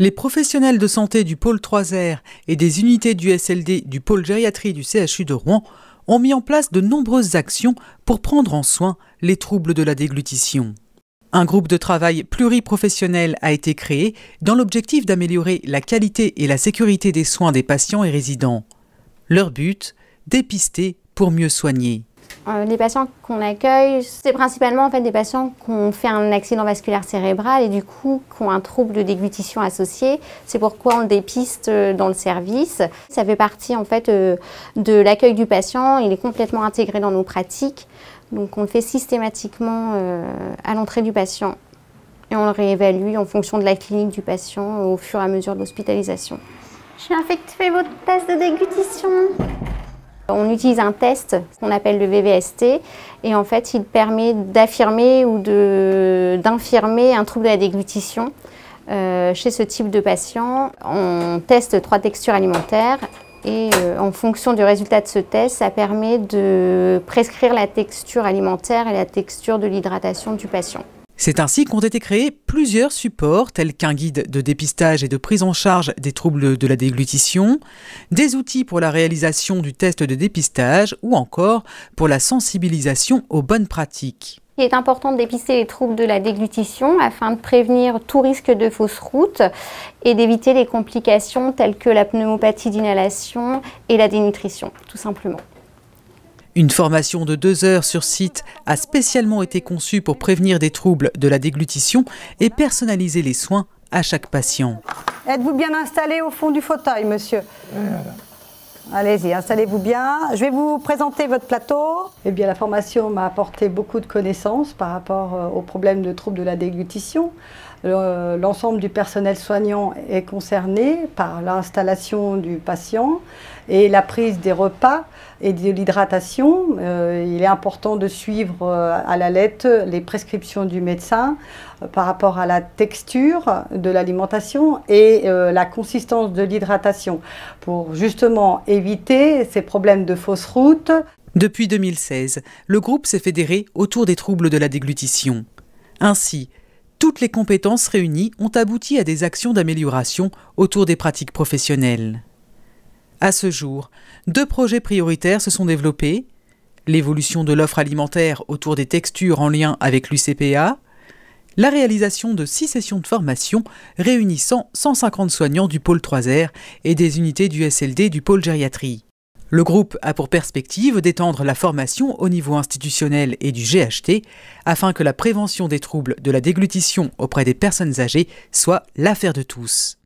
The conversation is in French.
Les professionnels de santé du pôle 3R et des unités du SLD du pôle gériatrie du CHU de Rouen ont mis en place de nombreuses actions pour prendre en soin les troubles de la déglutition. Un groupe de travail pluriprofessionnel a été créé dans l'objectif d'améliorer la qualité et la sécurité des soins des patients et résidents. Leur but Dépister pour mieux soigner les euh, patients qu'on accueille, c'est principalement en fait des patients qui ont fait un accident vasculaire cérébral et du coup qui ont un trouble de déglutition associé. C'est pourquoi on le dépiste euh, dans le service. Ça fait partie en fait euh, de l'accueil du patient. Il est complètement intégré dans nos pratiques. Donc on le fait systématiquement à l'entrée du patient et on le réévalue en fonction de la clinique du patient au fur et à mesure de l'hospitalisation. J'ai effectué votre test de déglutition. On utilise un test qu'on appelle le VVST et en fait il permet d'affirmer ou d'infirmer un trouble de la déglutition. Euh, chez ce type de patient, on teste trois textures alimentaires et euh, en fonction du résultat de ce test, ça permet de prescrire la texture alimentaire et la texture de l'hydratation du patient. C'est ainsi qu'ont été créés plusieurs supports tels qu'un guide de dépistage et de prise en charge des troubles de la déglutition, des outils pour la réalisation du test de dépistage ou encore pour la sensibilisation aux bonnes pratiques. Il est important de dépister les troubles de la déglutition afin de prévenir tout risque de fausse route et d'éviter les complications telles que la pneumopathie d'inhalation et la dénutrition, tout simplement. Une formation de deux heures sur site a spécialement été conçue pour prévenir des troubles de la déglutition et personnaliser les soins à chaque patient. Êtes-vous bien installé au fond du fauteuil, monsieur Allez-y, installez-vous bien. Je vais vous présenter votre plateau. Eh bien, la formation m'a apporté beaucoup de connaissances par rapport euh, aux problèmes de troubles de la déglutition, l'ensemble du personnel soignant est concerné par l'installation du patient et la prise des repas et de l'hydratation. Euh, il est important de suivre euh, à la lettre les prescriptions du médecin euh, par rapport à la texture de l'alimentation et la consistance de l'hydratation pour justement éviter ces problèmes de fausse route. Depuis 2016, le groupe s'est fédéré autour des troubles de la déglutition. Ainsi, toutes les compétences réunies ont abouti à des actions d'amélioration autour des pratiques professionnelles. À ce jour, deux projets prioritaires se sont développés l'évolution de l'offre alimentaire autour des textures en lien avec l'UCPA, la réalisation de six sessions de formation réunissant 150 soignants du pôle 3R et des unités du SLD du pôle gériatrie. Le groupe a pour perspective d'étendre la formation au niveau institutionnel et du GHT afin que la prévention des troubles de la déglutition auprès des personnes âgées soit l'affaire de tous.